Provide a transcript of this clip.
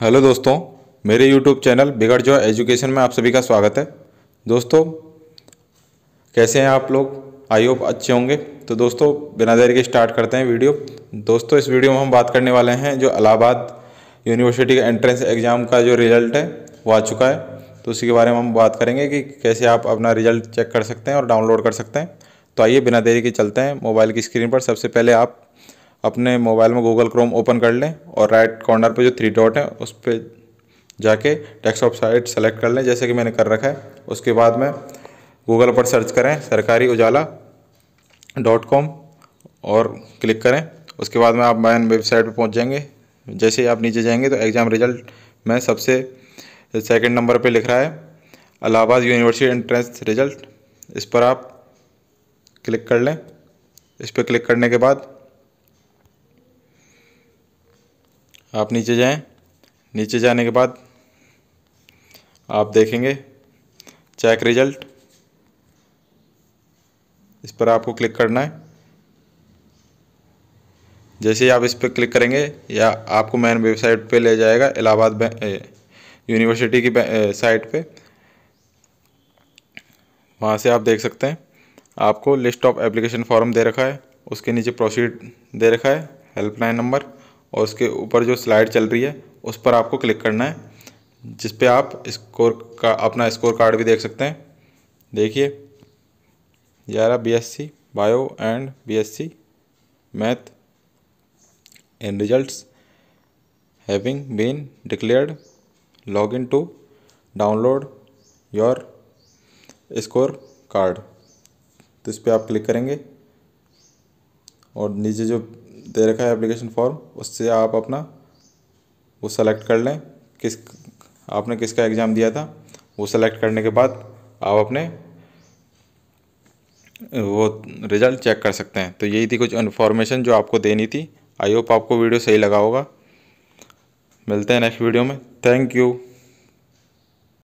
hello दोस्तों मेरे YouTube channel बिगड़ जो एजुकेशन में आप सभी का स्वागत है दोस्तों कैसे हैं आप लोग आई होप अच्छे होंगे तो दोस्तों बिना देर के स्टार्ट करते हैं वीडियो दोस्तों इस वीडियो में हम बात करने वाले हैं जो अलाहाबाद यूनिवर्सिटी का एंट्रेंस एग्ज़ाम का जो रिज़ल्ट है वो आ चुका है तो उसी के बारे में हम बात करेंगे कि कैसे आप अपना रिज़ल्ट चेक कर सकते हैं और डाउनलोड कर सकते हैं तो आइए बिना देरी के चलते हैं मोबाइल की स्क्रीन पर सबसे पहले आप अपने मोबाइल में गूगल क्रोम ओपन कर लें और राइट कॉर्नर पर जो थ्री डॉट है उस पर जाके ऑफ साइट सेलेक्ट कर लें जैसे कि मैंने कर रखा है उसके बाद में गूगल पर सर्च करें सरकारी उजाला डॉट कॉम और क्लिक करें उसके बाद में आप मैन वेबसाइट पर पहुँच जाएंगे जैसे ही आप नीचे जाएंगे तो एग्ज़ाम रिजल्ट में सबसे सेकेंड नंबर पर लिख रहा है अलाहाबाद यूनिवर्सिटी एंट्रेंस रिजल्ट इस पर आप क्लिक कर लें इस पर क्लिक करने के बाद आप नीचे जाएं नीचे जाने के बाद आप देखेंगे चेक रिजल्ट इस पर आपको क्लिक करना है जैसे ही आप इस पर क्लिक करेंगे या आपको मैन वेबसाइट पे ले जाएगा इलाहाबाद यूनिवर्सिटी की साइट पे वहाँ से आप देख सकते हैं आपको लिस्ट ऑफ एप्लीकेशन फॉर्म दे रखा है उसके नीचे प्रोसीड दे रखा है हेल्पलाइन नंबर और उसके ऊपर जो स्लाइड चल रही है उस पर आपको क्लिक करना है जिस पे आप स्कोर का अपना स्कोर कार्ड भी देख सकते हैं देखिए ग्यारह B S C bio and B S C math in results having been declared log in to download your score card तो इस पर आप क्लिक करेंगे और नीचे जो दे रखा है एप्लीकेशन फॉर्म उससे आप अपना वो सेलेक्ट कर लें किस आपने किसका एग्ज़ाम दिया था वो सेलेक्ट करने के बाद आप अपने वो रिज़ल्ट चेक कर सकते हैं तो यही थी कुछ इन्फॉर्मेशन जो आपको देनी थी आई होप आपको वीडियो सही लगा होगा मिलते हैं नेक्स्ट वीडियो में थैंक यू